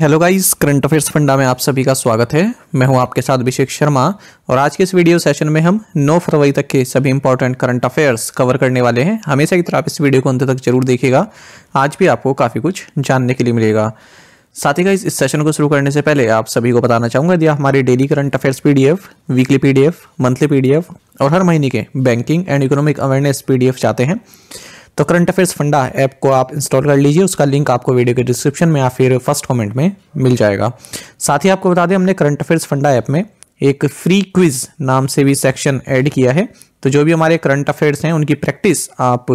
Hello guys current affairs funda में आप सभी का स्वागत है मैं हूं आपके साथ अभिषेक शर्मा और आज के इस वीडियो सेशन में हम 9 फरवरी तक के सभी इंपॉर्टेंट करंट अफेयर्स कवर करने वाले हैं हमेशा की तरह आप इस वीडियो को अंत तक जरूर देखिएगा आज भी आपको काफ़ी कुछ जानने के लिए मिलेगा साथ ही इस सेशन को शुरू करने से पहले आप सभी को बताना चाहूँगा यदि आप हमारे daily current affairs P weekly P monthly P और हर महीने के banking and economic awareness P चाहते हैं तो करंट अफेयर्स फंडा ऐप को आप इंस्टॉल कर लीजिए उसका लिंक आपको वीडियो के डिस्क्रिप्शन में या फिर फर्स्ट कमेंट में मिल जाएगा साथ ही आपको बता दें हमने करंट अफेयर्स फंडा ऐप में एक फ्री क्विज नाम से भी सेक्शन ऐड किया है तो जो भी हमारे करंट अफेयर्स हैं उनकी प्रैक्टिस आप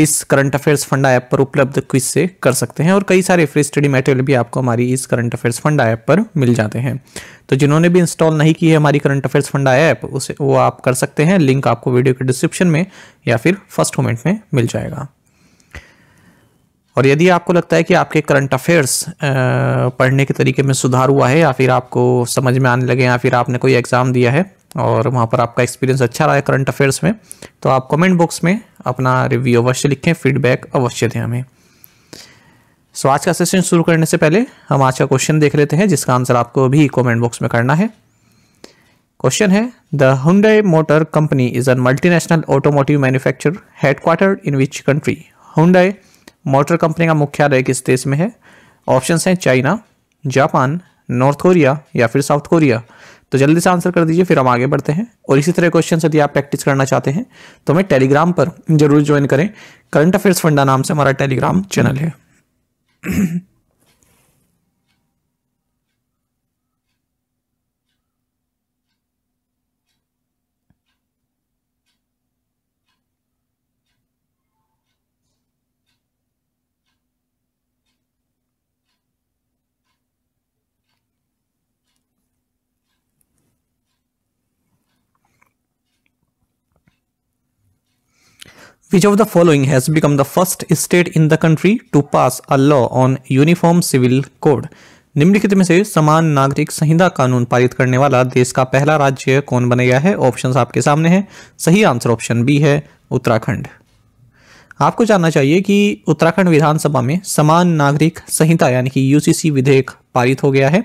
इस करंट अफेयर्स फंडा ऐप पर उपलब्ध क्विज से कर सकते हैं और कई सारे फ्री स्टडी मटेरियल भी आपको हमारी इस करंट अफेयर्स फंडा ऐप पर मिल जाते हैं तो जिन्होंने भी इंस्टॉल नहीं की है हमारी करंट अफेयर्स फंडा ऐप उसे वो आप कर सकते हैं लिंक आपको वीडियो के डिस्क्रिप्शन में या फिर फर्स्ट कमेंट में मिल जाएगा और यदि आपको लगता है कि आपके करंट अफेयर्स पढ़ने के तरीके में सुधार हुआ है या फिर आपको समझ में आने लगे या फिर आपने कोई एग्ज़ाम दिया है और वहाँ पर आपका एक्सपीरियंस अच्छा रहा है करंट अफेयर्स में तो आप कमेंट बॉक्स में अपना रिव्यू अवश्य लिखें फीडबैक अवश्य दें हमें सो आज का सेशन शुरू करने से पहले हम आज का क्वेश्चन देख लेते हैं जिसका आंसर आपको भी कमेंट बॉक्स में करना है क्वेश्चन है the Hyundai motor company is a national automotive manufacture headquarter in which country Hyundai motor company का मुख्यालय किस देश में है ऑप्शन हैं चाइना जापान नॉर्थ कोरिया या फिर साउथ कोरिया तो जल्दी से आंसर कर दीजिए फिर हम आगे बढ़ते हैं और इसी तरह क्वेश्चन यदि आप प्रैक्टिस करना चाहते हैं तो हमें टेलीग्राम पर जरूर ज्वाइन करें करंट अफेयर्स फंडा नाम से हमारा टेलीग्राम चैनल है Which of the following has become the first state in the country to pass a law on uniform civil code? निम्नलिखित में से समान नागरिक संहिता कानून पारित करने वाला देश का पहला राज्य कौन बन गया है ऑप्शंस आपके सामने हैं सही आंसर ऑप्शन बी है उत्तराखंड आपको जानना चाहिए कि उत्तराखंड विधानसभा में समान नागरिक संहिता यानी कि यूसीसी विधेयक पारित हो गया है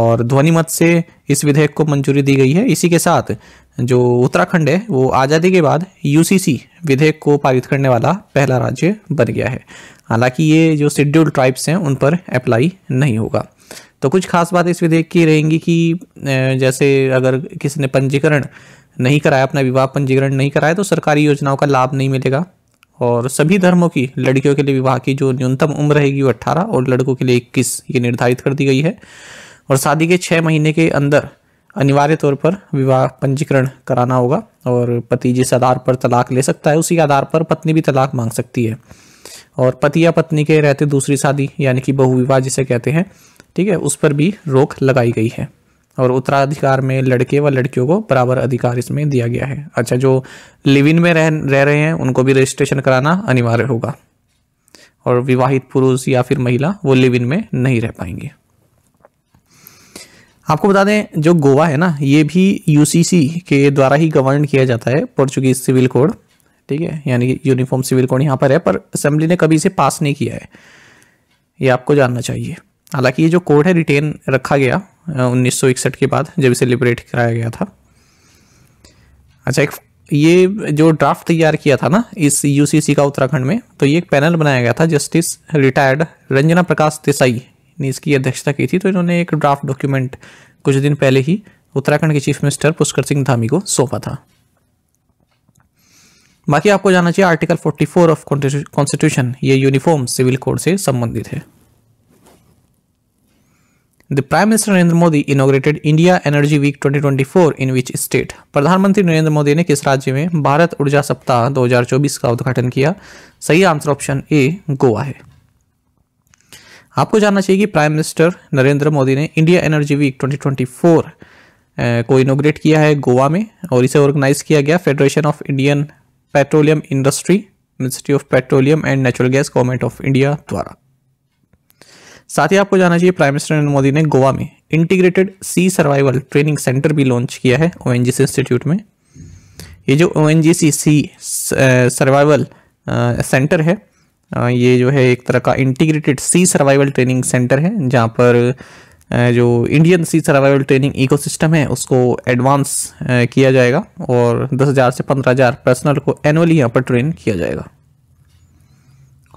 और ध्वनिमत से इस विधेयक को मंजूरी दी गई है इसी के साथ जो उत्तराखंड है वो आज़ादी के बाद यूसीसी विधेयक को पारित करने वाला पहला राज्य बन गया है हालांकि ये जो शेड्यूल्ड ट्राइब्स हैं उन पर अप्लाई नहीं होगा तो कुछ खास बात इस विधेयक की रहेंगी कि जैसे अगर किसी ने पंजीकरण नहीं कराया अपना विवाह पंजीकरण नहीं कराया तो सरकारी योजनाओं का लाभ नहीं मिलेगा और सभी धर्मों की लड़कियों के लिए विवाह की जो न्यूनतम उम्र रहेगी वो अट्ठारह और लड़कों के लिए इक्कीस ये निर्धारित कर दी गई है और शादी के छः महीने के अंदर अनिवार्य तौर पर विवाह पंजीकरण कराना होगा और पति जिस आधार पर तलाक ले सकता है उसी आधार पर पत्नी भी तलाक मांग सकती है और पति या पत्नी के रहते दूसरी शादी यानी कि बहुविवाह जिसे कहते हैं ठीक है उस पर भी रोक लगाई गई है और उत्तराधिकार में लड़के व लड़कियों को बराबर अधिकार इसमें दिया गया है अच्छा जो लिव इन में रह रह रहे हैं उनको भी रजिस्ट्रेशन कराना अनिवार्य होगा और विवाहित पुरुष या फिर महिला वो लिव इन में नहीं रह पाएंगे आपको बता दें जो गोवा है ना ये भी यूसीसी के द्वारा ही गवर्न किया जाता है पोर्चुगीज सिविल कोड ठीक है यानी कि यूनिफॉर्म सिविल कोड यहाँ पर है पर असेंबली ने कभी इसे पास नहीं किया है ये आपको जानना चाहिए हालांकि ये जो कोड है रिटेन रखा गया उन्नीस के बाद जब इसे लिबरेट कराया गया था अच्छा एक ये जो ड्राफ्ट तैयार किया था ना इस यूसीसी का उत्तराखंड में तो ये एक पैनल बनाया गया था जस्टिस रिटायर्ड रंजना प्रकाश देसाई ने इसकी अध्यक्षता की थी तो इन्होंने एक ड्राफ्ट डॉक्यूमेंट कुछ दिन पहले ही उत्तराखंड के चीफ मिनिस्टर पुष्कर सिंह धामी को सौंपा था बाकी आपको जानना चाहिए आर्टिकल 44 ऑफ कॉन्स्टिट्यूशन ये यूनिफॉर्म सिविल कोड से संबंधित है the prime minister Narendra Modi inaugurated India energy week 2024 in which state प्रधानमंत्री नरेंद्र मोदी ने किस राज्य में भारत ऊर्जा सप्ताह 2024 का उद्घाटन किया सही आंसर ऑप्शन ए गोवा है आपको जानना चाहिए कि प्राइम मिनिस्टर नरेंद्र मोदी ने इंडिया एनर्जी वीक 2024 को इनोग्रेट किया है गोवा में और इसे ऑर्गेनाइज किया गया federation of Indian petroleum industry ministry of petroleum and natural gas government of India द्वारा साथ ही आपको जानना चाहिए प्राइम मिनिस्टर नरेंद्र मोदी ने गोवा में integrated sea survival training centre भी लॉन्च किया है ओ इंस्टीट्यूट में ये जो ओ सी सर्वाइवल सेंटर है ये जो है एक तरह का integrated sea survival training centre है जहाँ पर जो Indian sea survival training ecosystem है उसको एडवांस किया जाएगा और 10,000 से 15,000 पर्सनल को एनुअली यहाँ पर ट्रेन किया जाएगा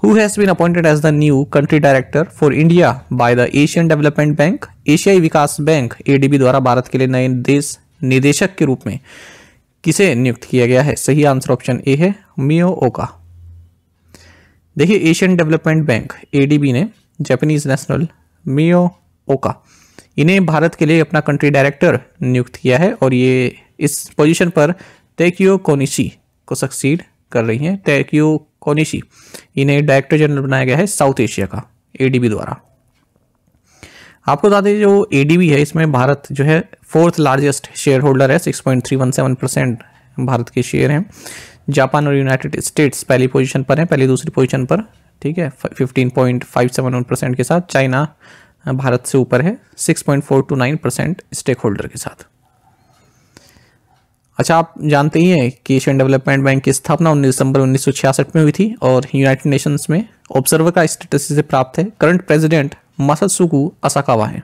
who has been appointed as the new country director for India by the Asian development bank एशियाई विकास बैंक एडीबी द्वारा भारत के लिए नए देश निदेशक के रूप में किसे नियुक्त किया गया है सही आंसर ऑप्शन ए है मियो ओका देखिए एशियन डेवलपमेंट बैंक एडीबी ने जैपनीज नेशनल मियो ओका इन्हें भारत के लिए अपना कंट्री डायरेक्टर नियुक्त किया है और ये इस पोजीशन पर तेक्यो कोनिशी को सक्सीड कर रही हैं तैक्यो कोनिशी इन्हें डायरेक्टर जनरल बनाया गया है साउथ एशिया का एडीबी द्वारा आपको बता दें जो एडीबी है इसमें भारत जो है फोर्थ लार्जेस्ट शेयर होल्डर है सिक्स परसेंट भारत के शेयर हैं जापान और यूनाइटेड स्टेट्स पहली पोजीशन पर हैं पहली दूसरी पोजीशन पर ठीक है fifteen point five seven percent के साथ चाइना भारत से ऊपर है six point four two nine percent stake holder के साथ अच्छा आप जानते ही हैं कि एशियन डेवलपमेंट बैंक की स्थापना 19 दिसंबर 1966 में हुई थी और यूनाइटेड नेशंस में ऑब्जर्वर का स्टेटस से प्राप्त है करंट प्रेसिडेंट मसदसुकू असाकावा है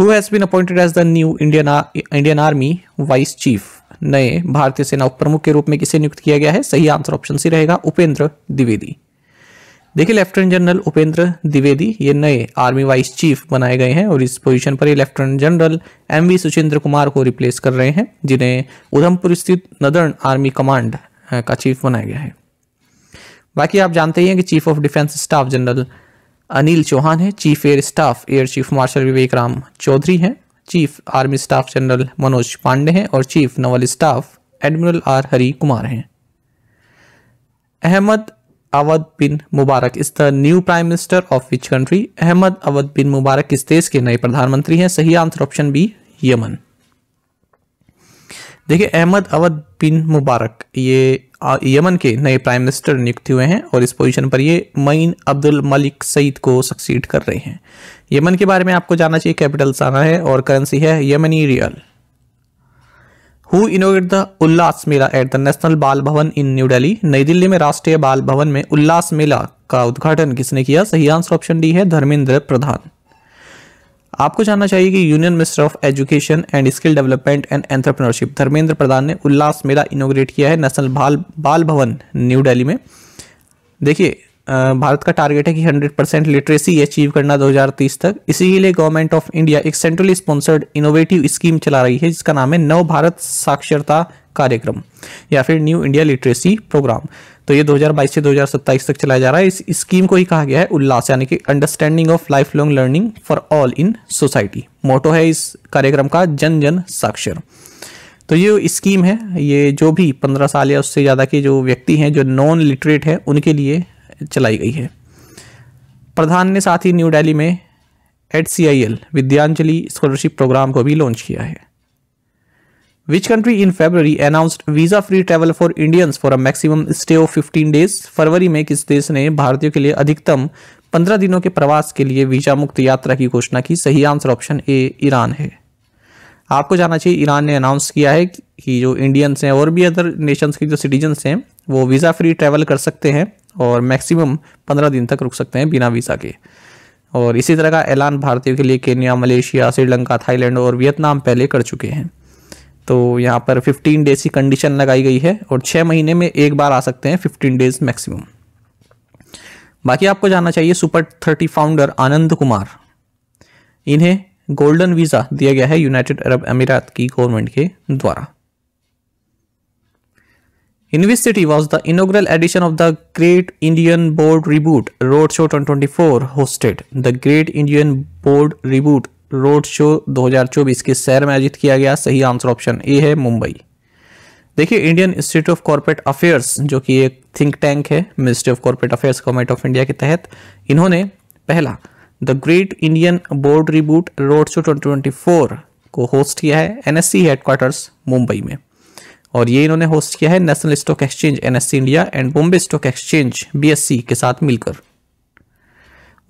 who has been appointed as the new Indian Indian army vice chief नए भारतीय सेना उप के रूप में किसे नियुक्त किया गया है सही आंसर ऑप्शन सी रहेगा उपेंद्र द्विवेदी देखिए लेफ्टिनेंट जनरल उपेंद्र द्विवेदी ये नए आर्मी वाइस चीफ बनाए गए हैं और इस पोजीशन पर ये lieutenant general M V Suchindra Kumar को रिप्लेस कर रहे हैं जिन्हें उधमपुर स्थित नदर्न आर्मी कमांड का चीफ बनाया गया है बाकी आप जानते ही हैं कि chief of defence staff general Anil Chauhan है chief air staff air chief marshal Vivek Ram Chaudhari हैं chief army staff general Manoj Pande हैं और chief naval staff admiral R Hari Kumar हैं Ahmed Awad bin Mubarak is the new prime minister of which country Ahmed Awad bin Mubarak इस देश के नए प्रधानमंत्री हैं सही आंसर ऑप्शन बी यमन देखिए अहमद अवध बिन मुबारक ये यमन के नए प्राइम मिनिस्टर नियुक्त हुए हैं और इस पोजीशन पर ये मईन अब्दुल मलिक सईद को सक्सीड कर रहे हैं यमन के बारे में आपको जानना चाहिए कैपिटल साना है और करेंसी है Yemeni rial who inaugurate the Ullas Mela at the national Bal Bhavan in new daily नई दिल्ली में राष्ट्रीय बाल भवन में उल्लास मेला का उद्घाटन किसने किया सही आंसर ऑप्शन डी है धर्मेंद्र प्रधान आपको जानना चाहिए कि union minister of education and skill development and entrepreneurship Dharmendra Pradhan ने उल्लास मेला इनोग्रेट किया है नेशनल बाल बाल भवन न्यू डेली में देखिए भारत का टारगेट है कि 100 परसेंट लिटरेसी अचीव करना 2030 तक इसी के लिए गवर्नमेंट ऑफ इंडिया एक सेंट्रली स्पॉन्सर्ड इनोवेटिव स्कीम चला रही है जिसका नाम है नव भारत साक्षरता कार्यक्रम या फिर न्यू इंडिया लिटरेसी प्रोग्राम तो ये 2022 से 2027 तक चलाया जा रहा है इस स्कीम को ही कहा गया है उल्लास यानी कि understanding of life long learning for all in society motto है इस कार्यक्रम का जन जन साक्षर तो ये स्कीम है ये जो भी पंद्रह साल या उससे ज़्यादा के जो व्यक्ति हैं जो नॉन लिटरेट है उनके लिए चलाई गई है प्रधान ने साथ ही न्यू दिल्ली में at C I L Vidyanjali scholarship programme को भी लॉन्च किया है which country in February announced visa free travel for Indians for a maximum stay of fifteen days फरवरी में किस देश ने भारतीयों के लिए अधिकतम पंद्रह दिनों के प्रवास के लिए वीज़ा मुक्त यात्रा की घोषणा की सही आंसर ऑप्शन ए ईरान है आपको जाना चाहिए ईरान ने अनाउंस किया है कि जो इंडियंस हैं और भी अदर नेशंस के जो सिटीजन्स हैं वो वीज़ा फ्री ट्रैवल कर सकते हैं और मैक्सिमम पंद्रह दिन तक रुक सकते हैं बिना वीज़ा के और इसी तरह का ऐलान भारतीयों के लिए केन्या मलेशिया श्रीलंका थाईलैंड और वियतनाम पहले कर चुके हैं तो यहाँ पर 15 डेज की कंडीशन लगाई गई है और छः महीने में एक बार आ सकते हैं 15 डेज मैक्सिमम बाकी आपको जानना चाहिए super thirty founder Anand Kumar इन्हें गोल्डन वीज़ा दिया गया है यूनाइटेड अरब अमीरात की गवर्नमेंट के द्वारा University was the inaugural edition of the Great Indian Board Reboot Roadshow 2024 hosted. The Great Indian Board Reboot Roadshow 2024 के शहर में आयोजित किया गया सही आंसर ऑप्शन ए है मुंबई देखिए Indian institute of corporate affairs जो कि एक थिंक टैंक है ministry of corporate affairs government of India के तहत इन्होंने पहला the great Indian board reboot road show twenty को होस्ट किया है एनएससी हेडक्वार्टर्स मुंबई में और ये इन्होंने होस्ट किया है national stock exchange NSC India and Bombay stock exchange BSC के साथ मिलकर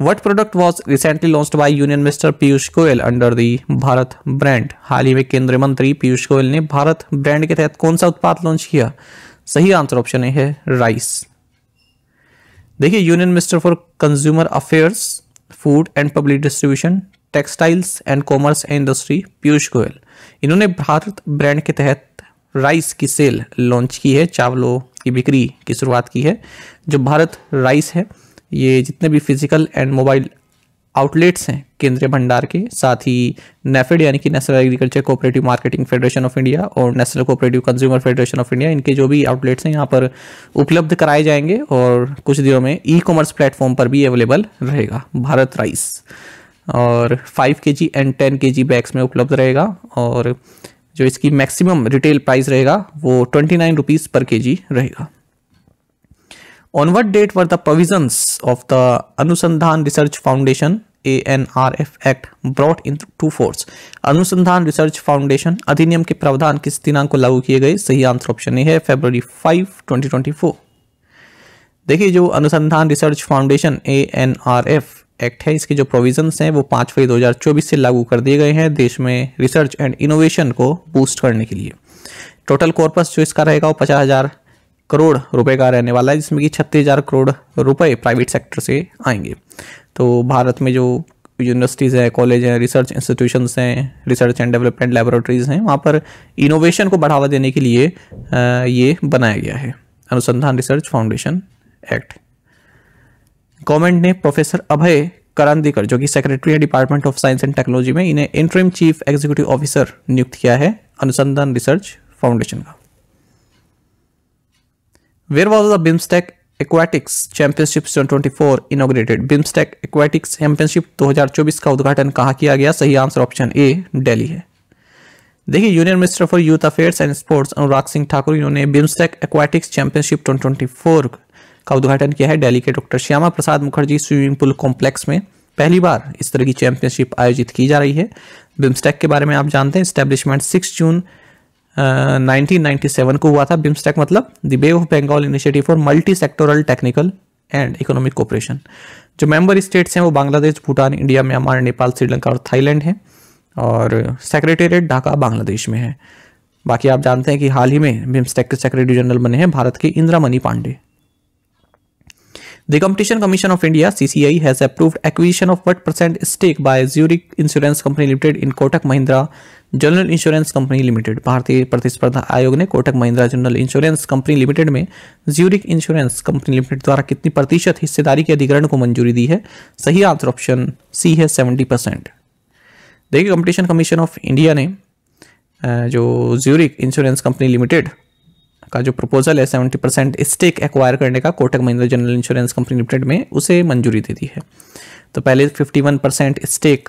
what product was recently launch by union Minister Piyush Goyal under the Bharat brand हाल ही में केंद्रीय मंत्री पीयूष गोयल ने भारत ब्रांड के तहत कौन सा उत्पाद लॉन्च किया सही आंसर ऑप्शन ए है राइस देखिए union minister for consumer affairs food and public distribution textiles and commerce and industry Piyush Goyal इन्होंने भारत ब्रांड के तहत राइस की सेल लॉन्च की है चावलों की बिक्री की शुरुआत की है जो भारत राइस है ये जितने भी फिजिकल एंड मोबाइल आउटलेट्स हैं केंद्रीय भंडार के साथ ही नेफेड यानी कि national agriculture cooperative marketing federation of India और national cooperative consumer federation of India इनके जो भी आउटलेट्स हैं यहाँ पर उपलब्ध कराए जाएंगे और कुछ दिनों में ई कॉमर्स प्लेटफॉर्म पर भी अवेलेबल रहेगा भारत राइस और फाइव के जी एंड टेन के जी बैग्स में उपलब्ध रहेगा और जो इसकी मैक्सिमम रिटेल प्राइस रहेगा वो ट्वेंटी नाइन रुपीज पर के जी रहेगा on what date were the provisions of the Anusandhan research foundation A N R F act brought into force Anusandhan research foundation अधिनियम के प्रावधान किस दिनांक को लागू किए गए सही आंसर ऑप्शन ए है February five twenty twenty four देखिए जो Anusandhan research foundation A N R F act है इसके जो प्रोविजंस हैं वो पाँच फरवरी 2024 से लागू कर दिए गए हैं देश में रिसर्च एंड इनोवेशन को बूस्ट करने के लिए टोटल कॉर्पस जो इसका रहेगा वो पचास हज़ार करोड़ रुपए का रहने वाला है जिसमें कि छत्तीस हज़ार करोड़ रुपए प्राइवेट सेक्टर से आएंगे तो भारत में जो यूनिवर्सिटीज़ हैं कॉलेज हैं रिसर्च इंस्टीट्यूशंस हैं रिसर्च एंड डेवलपमेंट लेबोरेटरीज़ हैं वहाँ पर इनोवेशन को बढ़ावा देने के लिए ये बनाया गया है Anusandhan research foundation act government ने प्रोफेसर अभय करांदीकर जो कि सेक्रेटरी है department of science and technology में इन्हें इंटरिम चीफ एग्जीक्यूटिव ऑफिसर नियुक्त किया है अनुसंधान रिसर्च फाउंडेशन का where was the BIMSTEC aquatics championship four inaugurated BIMSTEC aquatics championship 2024 का उद्घाटन कहाँ किया गया सही आंसर ऑप्शन ए डेली है देखिए union minister for youth affairs and sports Anurag Singh Thakur इन्होंने बिम्स्टेक एक्वाटिक्स चैंपियनशिप 2024 का उद्घाटन किया है दिल्ली के doctor Shyama Prasad Mukherjee swimming pool complex में पहली बार इस तरह की चैंपियनशिप आयोजित की जा रही है बिम्स्टेक के बारे में आप जानते हैं establishment six June nineteen uh, को हुआ था बिम्स्टेक मतलब the bay of Bengal initiative for multi sectoral technical and economic cooperation जो मेंबर स्टेट्स हैं वो बांग्लादेश भूटान इंडिया म्यांमार नेपाल श्रीलंका और थाईलैंड हैं और सेक्रेटेरिएट ढाका बांग्लादेश में है बाकी आप जानते हैं कि हाल ही में बिम्स्टेक के सेक्रेटरी जनरल बने हैं भारत के Indira Mani Pandey The Competition Commission of India CCI has approved acquisition of what percent stake by Zurich Insurance Company Limited in Kotak Mahindra General insurance company limited भारतीय प्रतिस्पर्धा आयोग ने Kotak Mahindra general insurance company limited में Zurich insurance company limited द्वारा कितनी प्रतिशत हिस्सेदारी के अधिग्रहण को मंजूरी दी है सही आंसर ऑप्शन सी है सेवेंटी परसेंट देखिए कंपटीशन कमीशन ऑफ इंडिया ने जो ज्यूरिक इंश्योरेंस कंपनी लिमिटेड का जो प्रपोजल है सेवेंटी परसेंट स्टेक एक्वायर करने का Kotak Mahindra general insurance company limited में उसे मंजूरी दे दी है तो पहले fifty one percent stake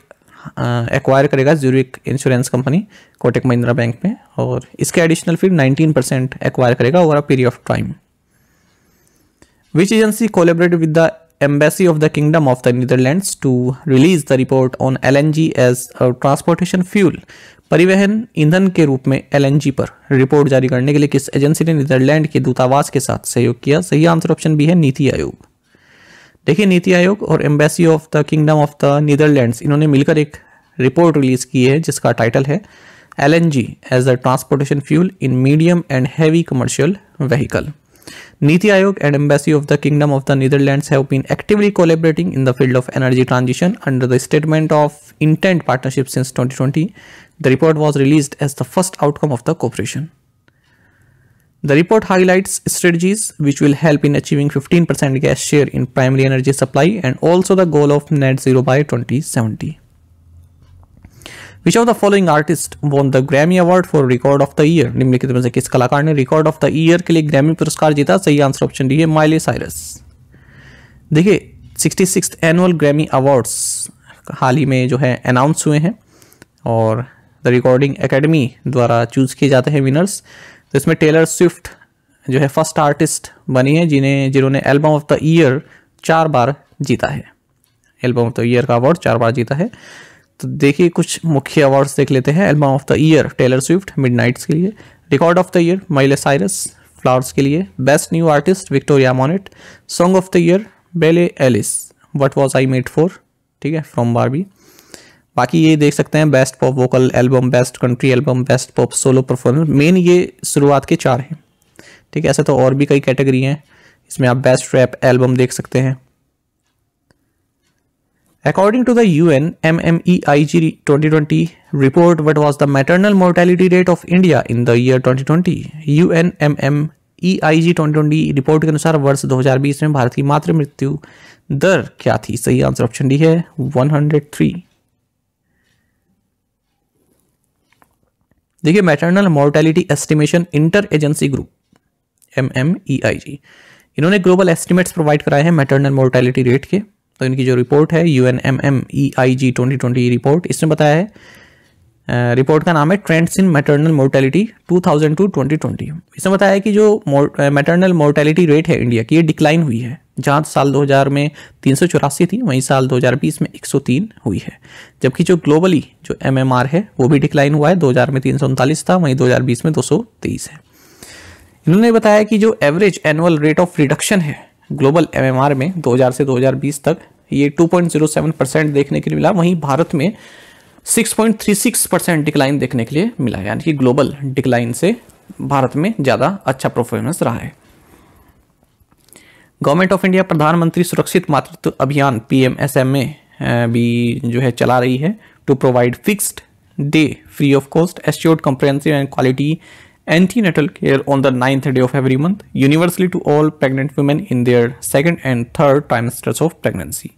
acquire करेगा Zurich insurance company Kotak Mahindra bank में और इसके एडिशनल फिर नाइनटीन परसेंट एक्वायर करेगा over a period of time which agency collaborate with the embassy of the kingdom of the Netherland to release the report on L N G as transportation fuel परिवहन ईंधन के रूप में L पर report जारी करने के लिए किस एजेंसी ने नीदरलैंड के दूतावास के साथ सहयोग किया सही आंसर ऑप्शन भी है नीति आयोग देखिए नीति आयोग और embassy of the kingdom of the Netherlands इन्होंने मिलकर एक रिपोर्ट रिलीज की है जिसका टाइटल है L N G as a transportation fuel in medium and heavy commercial vehicle NITI Aayog and embassy of the kingdom of the Netherlands have been actively collaborating in the field of energy transition under the statement of intent partnership since 2020 The report was released as the first outcome of the cooperation. The report highlights strategies which will help in achieving 15% gas share in primary energy supply and also the goal of net zero by 2070. Which of the following artists won the Grammy Award for Record of the Year? निम्नलिखित में से किस कलाकार ने Record of the Year के लिए Grammy पुरस्कार जीता सही आंसर ऑप्शन डी है Miley Cyrus. देखिए 66th Annual Grammy Awards हाल ही में जो है अनाउंस हुए हैं और द रिकॉर्डिंग एकेडमी द्वारा चूज किए जाते हैं विनर्स तो इसमें टेलर स्विफ्ट जो है फर्स्ट आर्टिस्ट बनी है जिन्हें जिन्होंने एल्बम ऑफ द ईयर चार बार जीता है एल्बम ऑफ द ईयर का अवार्ड चार बार जीता है तो देखिए कुछ मुख्य अवार्ड्स देख लेते हैं album of the year Taylor Swift mid के लिए record of the year Miley Cyrus Flowers के लिए best new artist Victoria Monet song of the year Billie Eilish what was I made for ठीक है from Barbie बाकी ये देख सकते हैं best pop vocal album best country album best pop solo performance मेन ये शुरुआत के चार हैं ठीक है ऐसे तो और भी कई कैटेगरी हैं इसमें आप बेस्ट रैप एल्बम देख सकते हैं according to N M M E I G twenty twenty what was the UN mortality rate of India in the year twenty twenty U N M M E I G twenty twenty report के अनुसार वर्ष दो हजार बीस में भारत की मातृ मृत्यु दर क्या थी सही आंसर ऑप्शन डी है वन हंड्रेड थ्री देखिए maternal mortality estimation inter agency group M M E I G इन्होंने ग्लोबल एस्टिमेट्स प्रोवाइड कराए हैं मैटरनल मोर्टेलिटी रेट के तो इनकी जो रिपोर्ट है U N M M E I G twenty twenty report इसमें बताया है रिपोर्ट का नाम है trends in maternal mortality 2000 to 2020 इसमें बताया कि जो मैटरनल मोर्टेलिटी रेट है इंडिया की ये डिक्लाइन हुई है जहाँ साल 2000 में तीन थी वहीं साल 2020 में 103 हुई है जबकि जो ग्लोबली जो एम है वो भी डिक्लाइन हुआ है 2000 में तीन था वहीं 2020 में 223 है इन्होंने बताया कि जो average annual rate of reduction है ग्लोबल एम में 2000 से 2020 तक ये 2.07 परसेंट देखने के लिए मिला वहीं भारत में 6.36 परसेंट डिक्लाइन देखने के लिए मिला है यानी कि ग्लोबल डिक्लाइन से भारत में ज़्यादा अच्छा परफॉर्मेंस रहा है गवर्नमेंट ऑफ इंडिया प्रधानमंत्री सुरक्षित मातृत्व अभियान पीएमएसएमए भी जो है चला रही है to provide fixed day free of cost assured comprehensive and quality antenatal care on the ninth day of every month universally to all pregnant women in their second and third trimesters of pregnancy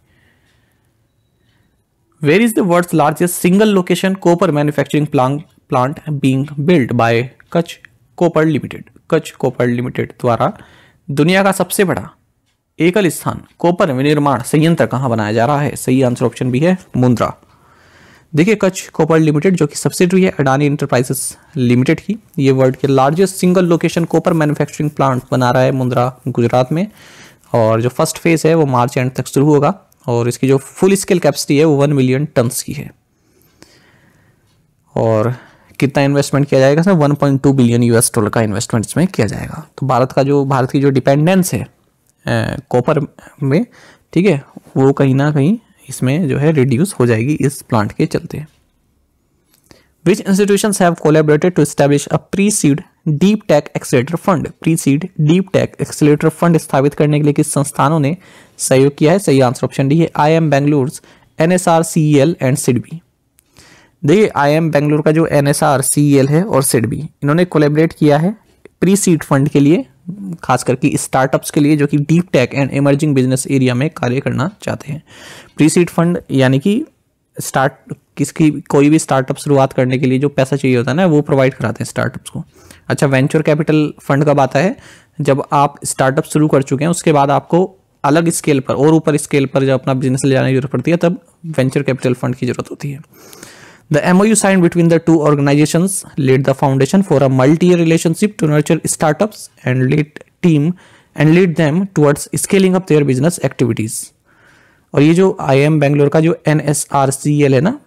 where is the world's largest single location copper manufacturing plant plant being built by Kutch Copper Limited कच कोपर limited द्वारा दुनिया का सबसे बड़ा एकल स्थान कोपर विनिर्माण संयंत्र कहाँ बनाया जा रहा है सही आंसर ऑप्शन भी है मुंद्रा देखिए कच्छ कोपर लिमिटेड जो कि सब्सिडरी है अडानी इंटरप्राइजेस लिमिटेड की ये वर्ल्ड के largest single location copper manufacturing plant बना रहा है मुंद्रा गुजरात में और जो फर्स्ट फेज है वो मार्च एंड तक शुरू होगा और इसकी जो फुल स्केल कैपेसिटी है वो वन मिलियन टन्स की है और कितना इन्वेस्टमेंट किया जाएगा इसमें one point two billion US dollar का इन्वेस्टमेंट इसमें किया जाएगा तो भारत का जो भारत की जो डिपेंडेंस है कॉपर में ठीक है वो कहीं ना कहीं इसमें जो है रिड्यूस हो जाएगी इस प्लांट के चलते which institutions have collaborated to establish a pre-seed deep tech accelerator fund? Pre-seed deep tech accelerator fund स्थापित करने के लिए किस संस्थानों ने सहयोग किया है सही आंसर ऑप्शन डी है I M Bengaluru N S R C L and SIDBI देखिए आई एम बेंगलुरु का जो N S R C L है और सिडबी इन्होंने कोलेबरेट किया है प्री सीड फंड के लिए खास करके स्टार्टअप्स के लिए जो कि deep tech and emerging business area में कार्य करना चाहते हैं प्री सीड फंड यानी कि स्टार्ट किसकी कोई भी स्टार्टअप शुरुआत करने के लिए जो पैसा चाहिए होता है ना वो प्रोवाइड कराते हैं स्टार्टअप्स को अच्छा वेंचर कैपिटल फंड कब आता है जब आप स्टार्टअप शुरू कर चुके हैं उसके बाद आपको अलग स्केल पर और ऊपर स्केल पर जब अपना बिजनेस ले जाने की जरूरत पड़ती है तब वेंचर कैपिटल फंड की जरूरत होती है the M U sign between the two organization lead the foundation for a multi year relationship to nurture startup and lead team and lead them towards scaling up their business activities और ये जो I M Bangalore का जो N S R C L है ना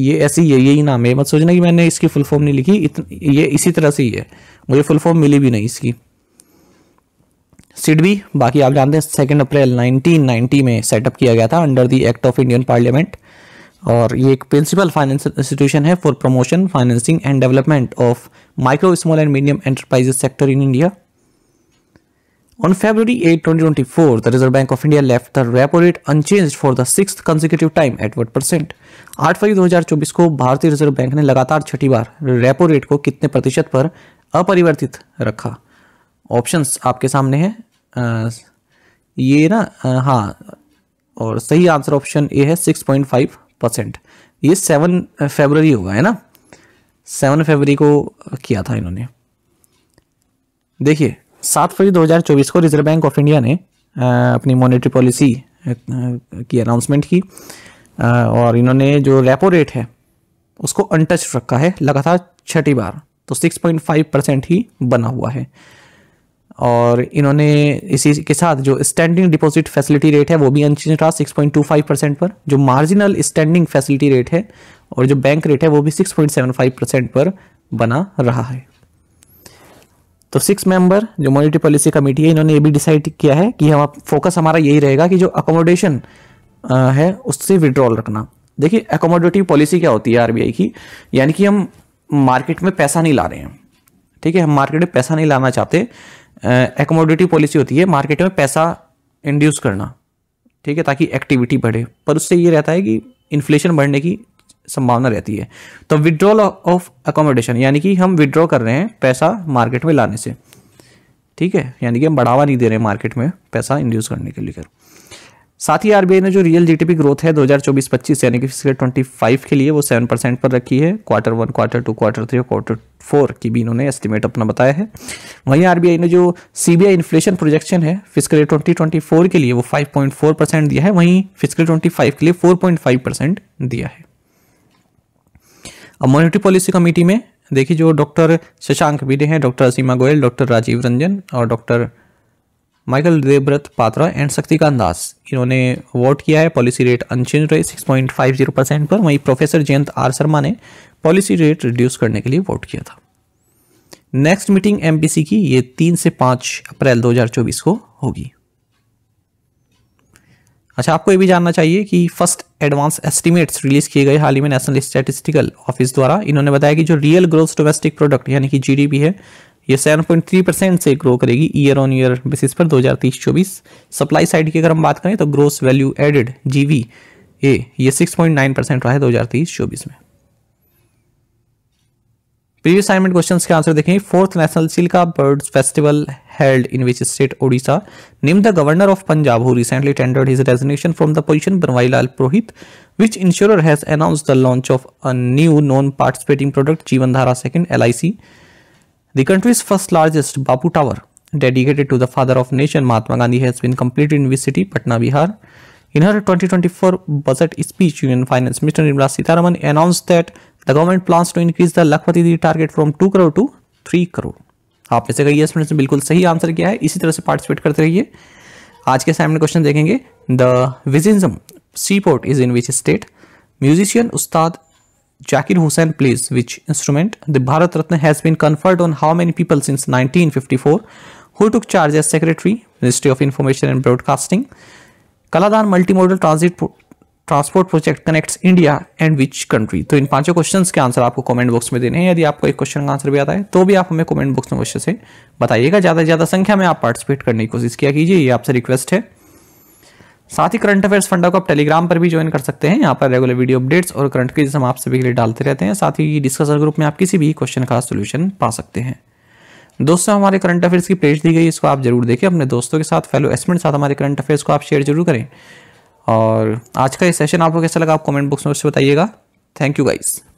ये ऐसे ही है यही नाम है मत सोचना कि मैंने इसकी फुल फॉर्म नहीं लिखी इतन, ये इसी तरह से ही है मुझे फुल फॉर्म मिली भी नहीं इसकी सीट भी बाकी आप जानते हैं सेकेंड अप्रैल 1990 में सेटअप किया गया था under the act of Indian parliament और ये एक प्रिंसिपल फाइनेंशियल इंस्टीट्यूशन है for promotion financing and development of micro small and medium enterprises sector in India On February 8, 2024, the Reserve Bank of India left the repo rate unchanged for the sixth consecutive time at 1 percent आठ फरवरी 2024 को भारतीय reserve bank ने लगातार छठी बार repo rate को कितने प्रतिशत पर अपरिवर्तित रखा ऑप्शंस आपके सामने हैं ये ना हाँ और सही आंसर ऑप्शन ए है 6.5 परसेंट ये सेवन फरवरी होगा है ना सेवन फेबररी को किया था इन्होंने देखिए सात फरवरी 2024 को रिजर्व बैंक ऑफ इंडिया ने अपनी मॉनेटरी पॉलिसी की अनाउंसमेंट की और इन्होंने जो रेपो रेट है उसको अनटच रखा है लगातार छठी बार तो 6.5 परसेंट ही बना हुआ है और इन्होंने इसी के साथ जो स्टैंडिंग डिपॉजिट फैसिलिटी रेट है वो भी अनचेंज रहा 6.25 परसेंट पर जो मार्जिनल स्टैंडिंग फैसिलिटी रेट है और जो बैंक रेट है वो भी 6.75 परसेंट पर बना रहा है तो सिक्स मेंबर जो मॉनिटरी पॉलिसी कमेटी है इन्होंने ये भी डिसाइड किया है कि हम फोकस हमारा यही रहेगा कि जो अकोमोडेशन है उससे विड्रॉल रखना देखिए एकोमोडेटिव पॉलिसी क्या होती है आरबीआई की यानी कि हम मार्केट में पैसा नहीं ला रहे हैं ठीक है हम मार्केट में पैसा नहीं लाना चाहते एकोमोडेटिव पॉलिसी होती है मार्केट में पैसा इंड्यूस करना ठीक है ताकि एक्टिविटी बढ़े पर उससे ये रहता है कि इन्फ्लेशन बढ़ने की संभावना रहती है तो विड्रॉल ऑफ अकोमोडेशन यानी कि हम विड्रॉ कर रहे हैं पैसा मार्केट में लाने से ठीक है यानी कि हम बढ़ावा नहीं दे रहे हैं मार्केट में पैसा इंड्यूस करने के लिए साथ ही आरबीआई ने जो रियल जीडीपी ग्रोथ है 2024-25 यानी कि फिस्कल 25 के लिए वो 7 परसेंट पर रखी है quarter one quarter two quarter three और क्वार्टर फोर की भी इन्होंने एस्टिमेट अपना बताया है वहीं आरबीआई ने जो सीबीआई इन्फ्लेशन प्रोजेक्शन है फिस्कल ईयर 2024 के लिए वो 5.4 परसेंट दिया है वहीं फिस्कल 25 के लिए 4.5 परसेंट दिया है अब मॉनिटरी पॉलिसी कमेटी में देखिए जो डॉक्टर शशांक बीडे हैं डॉक्टर असीमा गोयल डॉक्टर राजीव रंजन और doctor Michael Debabrata Patra and Shaktikanta Das इन्होंने वोट किया है पॉलिसी रेट अनचेंज रहे 6.50 परसेंट पर वहीं प्रोफेसर जयंत आर शर्मा ने पॉलिसी रेट रिड्यूस करने के लिए वोट किया था नेक्स्ट मीटिंग एमपीसी की ये तीन से पाँच अप्रैल 2024 को होगी अच्छा आपको ये भी जानना चाहिए कि फर्स्ट एडवांस एस्टिमेट्स रिलीज किए गए हाल ही में नेशनल स्टैटिस्टिकल ऑफिस द्वारा इन्होंने बताया कि जो रियल ग्रोथ डोमेस्टिक प्रोडक्ट यानी कि जीडीपी है ये 7.3 परसेंट से ग्रो करेगी ईयर ऑन ईयर बेसिस पर 2023-24 सप्लाई साइड की अगर हम बात करें तो gross value added G A ये सिक्स परसेंट रहा है दो हज़ार में प्रीवियस असाइनमेंट क्वेश्चन के आंसर देखें fourth national Chilika bird festival held in which state Odisha name the governor of Punjab who recently tendered his resignation from the position Banwarilal Purohit which insurer has announce the launch of a new non participating product Jeevan Dhara second L I C the country's first largest Bapu tower dedicated to the father of nation Mahatma Gandhi has been complete in which city Patna Bihar in her twenty twenty four budget speech union finance minister Nirmala Sitharaman announce that the government plans to increase the Lakhpati Didi target from two crore to three crore आप में से कही students ने बिल्कुल सही answer किया है इसी तरह से पार्टिसिपेट करते रहिए आज के असाइनमेंट क्वेश्चन देखेंगे the Vizhinjam sea port is in which state musician Ustad Zakir Hussain plays which instrument the Bharat Ratna has been conferred on how many people since 1954 who took charge as secretary ministry of information and broadcasting Kaladan multi modal transit transport project connects India and which country तो इन पांचों questions के answer आपको comment box में देने हैं यदि आपको एक क्वेश्चन का आंसर भी आता है तो भी आप हमें कमेंट बॉक्स में क्वेश्चन से बताइएगा ज़्यादा से ज़्यादा संख्या में आप पार्टिसिपेट करने की कोशिश किया कीजिए ये आपसे रिक्वेस्ट है साथ ही करंट अफेयर्स फंडा को आप टेलीग्राम पर भी ज्वाइन कर सकते हैं यहाँ पर रेगुलर वीडियो अपडेट्स और करंट क्विज हम आप सभी के लिए डालते रहते हैं साथ ही डिस्कशन ग्रुप में आप किसी भी क्वेश्चन का सोल्यूशन पा सकते हैं दोस्तों हमारे करंट अफेयर्स की पेज दी गई इसको आप जरूर देखें अपने दोस्तों के साथ फेलो एसमेंट साथ हमारे करंट अफेयर्स को आप शेयर जरूर करें और आज का ये सेशन आपको कैसा लगा आप कमेंट बॉक्स में उससे बताइएगा थैंक यू गाइज़